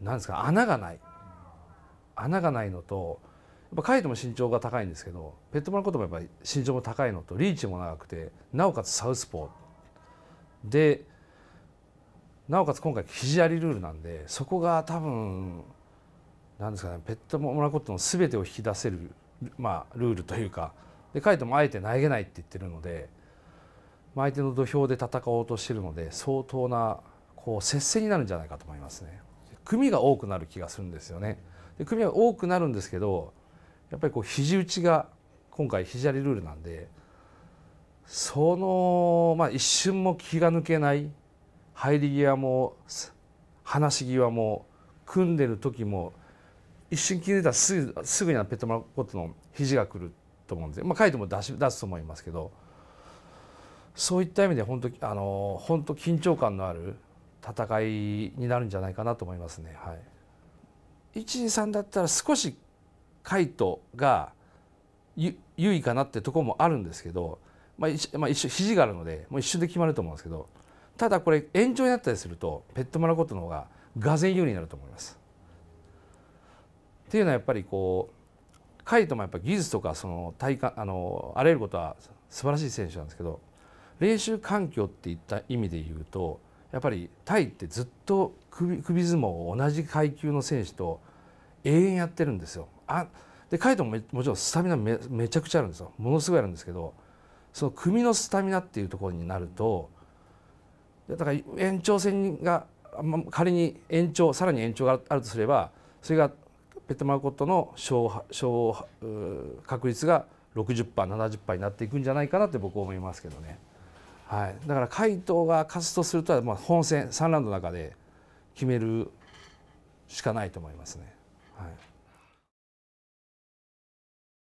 なんですか穴がない穴がないのとやっぱカイトも身長が高いんですけどペットボトルこともやっぱり身長も高いのとリーチも長くてなおかつサウスポーでなおかつ今回肘ありルールなんでそこが多分なんですかねペットボトルことの全てを引き出せる、まあ、ルールというかでカイトもあえて投げないって言ってるので、まあ、相手の土俵で戦おうとしてるので相当なこう接戦になるんじゃないかと思いますね。組が多くなる気がするんですよね。で組は多くなるんですけどやっぱりこう肘打ちが今回肘ありルールなんでその、まあ、一瞬も気が抜けない入り際も話し際も組んでる時も一瞬気づいたらすぐすぐにペットマコットの肘がくると思うんですまあ、書いても出し出すと思いますけどそういった意味で本当あの本当緊張感のある戦いになるんじゃないかなと思いますね。はい、123だったら少しカイトが優位かなってとこもあるんですけど、まあ一まあ、一瞬肘があるのでもう一瞬で決まると思うんですけどただこれ延長になったりするとペットマラコットの方ががぜ有利になると思います。っていうのはやっぱりこうカイトもやっぱ技術とかその体感あのらゆることは素晴らしい選手なんですけど練習環境っていった意味で言うとやっぱりタイってずっと首首相撲を同じ階級の選手と永遠やってるんですよ。あでカイトももちろんスタミナめめちゃくちゃあるんですよものすごいあるんですけどその組のスタミナっていうところになるとだから延長戦が仮に延長さらに延長があるとすればそれがペットマーコットの勝勝確率が60%、70%になっていくんじゃないかなって僕は思いますけどね。はい、だから海藤が勝つとするとまあ本戦3ラウンドの中で決めるしかないと思いますね。はい